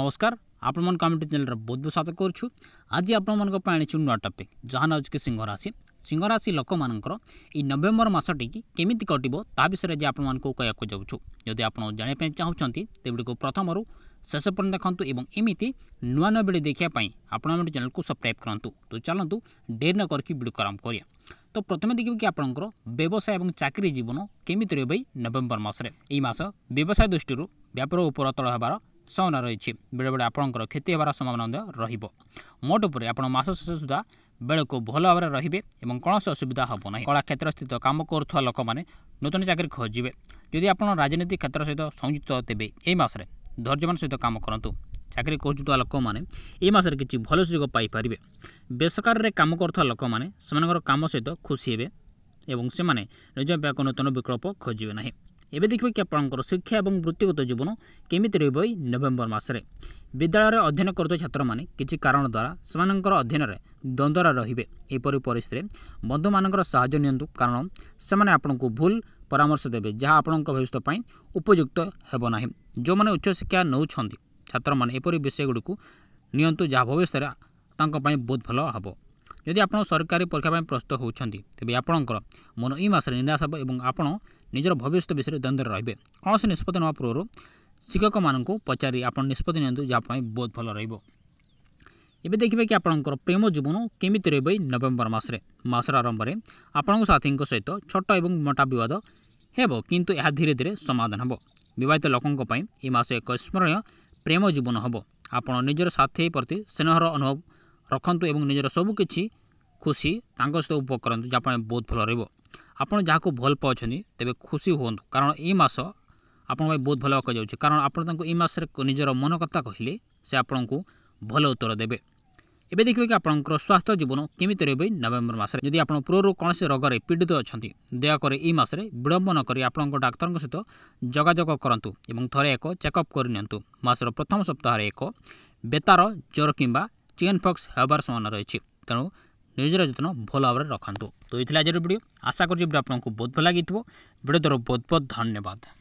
নমস্কার আপনার কমিউনিটি চ্যানেলের বহুত বহুত স্বাগত করছু আজ আপনার আনিছু নূয় টপিক যা না হচ্ছে সিংহ রাশি সিংহ রাশি লোক মানকর এই নভেম্বর মাসটি কেমিতি কটব তা বিষয়ে আজ আপনার কয়াক যাচ্ছু যদি আপনার জাঁয়া চাহুমান তেগুড়ি প্রথমর শেষ পর্যন্ত দেখুন এবং এমিতি নূয় নূয় ভিডিও দেখা আপনার আমার চ্যানেলকে সবসক্রাইব করতু তো চলতু ডের নকি ভিডিও আরম্ভ করিয়া তো প্রথমে দেখবে কি আপনার ব্যবসায় এবং চাকরি জীবন কেমিতি রহবে নভেম্বর মাসে এই মাস ব্যবসায় দৃষ্টি ব্যাপার উপরতল হবার ସମ୍ଭାବନା ରହିଛି ବେଳେବେଳେ ଆପଣଙ୍କର କ୍ଷତି ହେବାର ସମ୍ଭାବନା ମଧ୍ୟ ରହିବ ମୋଟ ଉପରେ ଆପଣ ମାସ ଶେଷ ସୁଦ୍ଧା ବେଳକୁ ଭଲ ଭାବରେ ରହିବେ ଏବଂ କୌଣସି ଅସୁବିଧା ହେବ ନାହିଁ କଳା କ୍ଷେତ୍ର ସ୍ଥିତ କାମ କରୁଥିବା ଲୋକମାନେ ନୂତନ ଚାକିରି ଖୋଜିବେ ଯଦି ଆପଣ ରାଜନୀତି କ୍ଷେତ୍ର ସହିତ ସଂଯୁକ୍ତ ତେବେ ଏହି ମାସରେ ଧୈର୍ଯ୍ୟମାନ ସହିତ କାମ କରନ୍ତୁ ଚାକିରି କରୁଥିବା ଲୋକମାନେ ଏହି ମାସରେ କିଛି ଭଲ ସୁଯୋଗ ପାଇପାରିବେ ବେସରକାରୀରେ କାମ କରୁଥିବା ଲୋକମାନେ ସେମାନଙ୍କର କାମ ସହିତ ଖୁସି ହେବେ ଏବଂ ସେମାନେ ନିଜ ପାଇଁ ଏକ ନୂତନ ବିକଳ୍ପ ଖୋଜିବେ ନାହିଁ ଏବେ ଦେଖିବେ କି ଆପଣଙ୍କର ଶିକ୍ଷା ଏବଂ ବୃତ୍ତିଗତ ଜୀବନ କେମିତି ରହିବ ଏଇ ନଭେମ୍ବର ମାସରେ ବିଦ୍ୟାଳୟରେ ଅଧ୍ୟୟନ କରୁଥିବା ଛାତ୍ରମାନେ କିଛି କାରଣ ଦ୍ୱାରା ସେମାନଙ୍କର ଅଧ୍ୟୟନରେ ଦ୍ୱନ୍ଦ୍ୱରେ ରହିବେ ଏପରି ପରିସ୍ଥିତିରେ ବନ୍ଧୁମାନଙ୍କର ସାହାଯ୍ୟ ନିଅନ୍ତୁ କାରଣ ସେମାନେ ଆପଣଙ୍କୁ ଭୁଲ ପରାମର୍ଶ ଦେବେ ଯାହା ଆପଣଙ୍କ ଭବିଷ୍ୟତ ପାଇଁ ଉପଯୁକ୍ତ ହେବ ନାହିଁ ଯେଉଁମାନେ ଉଚ୍ଚଶିକ୍ଷା ନେଉଛନ୍ତି ଛାତ୍ରମାନେ ଏପରି ବିଷୟଗୁଡ଼ିକୁ ନିଅନ୍ତୁ ଯାହା ଭବିଷ୍ୟତରେ ତାଙ୍କ ପାଇଁ ବହୁତ ଭଲ ହେବ ଯଦି ଆପଣ ସରକାରୀ ପରୀକ୍ଷା ପାଇଁ ପ୍ରସ୍ତୁତ ହେଉଛନ୍ତି ତେବେ ଆପଣଙ୍କର ମନ ଏହି ମାସରେ ନିରାଶ ହେବ ଏବଂ ଆପଣ ନିଜର ଭବିଷ୍ୟତ ବିଷୟରେ ଦ୍ୱନ୍ଦ୍ୱରେ ରହିବେ କୌଣସି ନିଷ୍ପତ୍ତି ନେବା ପୂର୍ବରୁ ଶିକ୍ଷକମାନଙ୍କୁ ପଚାରି ଆପଣ ନିଷ୍ପତ୍ତି ନିଅନ୍ତୁ ଯାହା ପାଇଁ ବହୁତ ଭଲ ରହିବ ଏବେ ଦେଖିବେ କି ଆପଣଙ୍କର ପ୍ରେମ ଜୀବନ କେମିତି ରହିବ ଏଇ ନଭେମ୍ବର ମାସରେ ମାସର ଆରମ୍ଭରେ ଆପଣଙ୍କ ସାଥୀଙ୍କ ସହିତ ଛୋଟ ଏବଂ ମୋଟା ବିବାଦ ହେବ କିନ୍ତୁ ଏହା ଧୀରେ ଧୀରେ ସମାଧାନ ହେବ ବିବାହିତ ଲୋକଙ୍କ ପାଇଁ ଏହି ମାସ ଏକ ସ୍ମରଣୀୟ ପ୍ରେମ ଜୀବନ ହେବ ଆପଣ ନିଜର ସାଥୀ ପ୍ରତି ସ୍ନେହର ଅନୁଭବ ରଖନ୍ତୁ ଏବଂ ନିଜର ସବୁକିଛି ଖୁସି ତାଙ୍କ ସହିତ ଉପଭୋଗ କରନ୍ତୁ ଯାହା ପାଇଁ ବହୁତ ଭଲ ରହିବ ଆପଣ ଯାହାକୁ ଭଲ ପାଉଛନ୍ତି ତେବେ ଖୁସି ହୁଅନ୍ତୁ କାରଣ ଏ ମାସ ଆପଣଙ୍କ ପାଇଁ ବହୁତ ଭଲ ହେବାକୁ ଯାଉଛି କାରଣ ଆପଣ ତାଙ୍କୁ ଏ ମାସରେ ନିଜର ମନ କଥା କହିଲେ ସେ ଆପଣଙ୍କୁ ଭଲ ଉତ୍ତର ଦେବେ ଏବେ ଦେଖିବେ କି ଆପଣଙ୍କର ସ୍ୱାସ୍ଥ୍ୟ ଜୀବନ କେମିତି ରହିବେ ନଭେମ୍ବର ମାସରେ ଯଦି ଆପଣ ପୂର୍ବରୁ କୌଣସି ରୋଗରେ ପୀଡ଼ିତ ଅଛନ୍ତି ଦୟାକରି ଏହି ମାସରେ ବିଳମ୍ବ ନ କରି ଆପଣଙ୍କ ଡାକ୍ତରଙ୍କ ସହିତ ଯୋଗାଯୋଗ କରନ୍ତୁ ଏବଂ ଥରେ ଏକ ଚେକଅପ୍ କରିନିଅନ୍ତୁ ମାସର ପ୍ରଥମ ସପ୍ତାହରେ ଏକ ବେତାର ଜ୍ୱର କିମ୍ବା ଚିକେନ୍ ଫକ୍ସ ହେବାର ସମ୍ଭାବନା ରହିଛି ତେଣୁ ନିଜର ଯତ୍ନ ଭଲ ଭାବରେ ରଖନ୍ତୁ तो ये आज भिड आशा करीडियो आपको बहुत भल लगी भिडियो द्वारा बहुत बहुत धन्यवाद